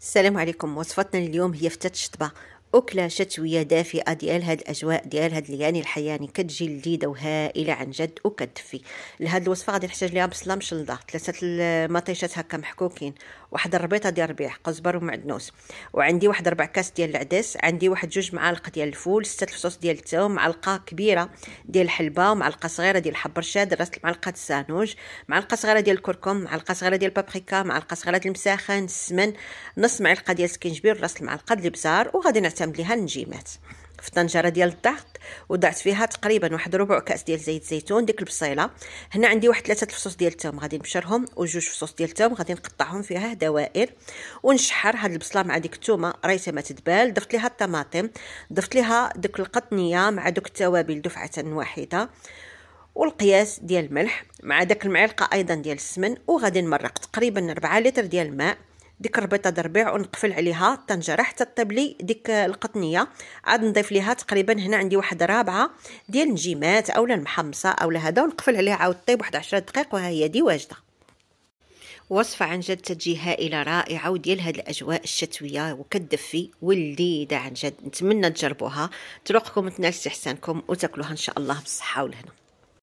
السلام عليكم وصفتنا اليوم هي فتات الشطبة أكلة شتوية دافئة ديال هاد الأجواء ديال هاد ليالي يعني الحياني يعني كتجي لذيذة وهائلة عن جد وكتفي لهاد الوصفة غادي نحتاج ليها بصلة مشلضة ثلاثة المطيشات هكا محكوكين واحد الربيطة ديال الربيع قزبر ومعدنوس وعندي واحد ربع كاس ديال العدس عندي واحد جوج معالق ديال الفول ستة الفصوص ديال التاو معلقة كبيرة ديال الحلبة ومعلقة صغيرة ديال الحبر رشاد راس معلقة السانوج معلقة صغيرة ديال الكركم معلقة صغيرة ديال البابريكا معلقة صغيرة ديال المساخن السمن نص معلقة ديال السكنجبير راس المعلقة ديال البزار وغادي كنعتمد ليها النجيمات في طنجرة ديال الضغط وضعت فيها تقريبا واحد ربع كاس ديال زيت الزيتون ديك البصيله هنا عندي واحد ثلاثه الفصوص ديال التوم غادي نبشرهم وجوج فصوص ديال التوم غادي نقطعهم فيها دوائر ونشحر هاد البصله مع ديك التومه ريتها ما تدبال ضفت ليها الطماطم ضفت ليها ديك القطنيه مع دوك التوابل دفعه واحده والقياس ديال الملح مع داك المعلقه ايضا ديال السمن وغادي نمرق تقريبا 4 لتر ديال الماء ديك ربيطه دربيع ونقفل عليها الطنجره حتى طيب لي ديك القطنيه عاد نضيف ليها تقريبا هنا عندي واحد رابعه ديال النجيمات اولا المحمصه اولا هذا ونقفل عليها عاود طيب واحد 10 دقائق وها هي دي واجده وصفة عن جد تجي هائلة رائعة وديال هاد الأجواء الشتوية وكتدفي ولذيذة عن جد نتمنى تجربوها تروقكم تنال استحسانكم وتاكلوها إن شاء الله بالصحة والهنا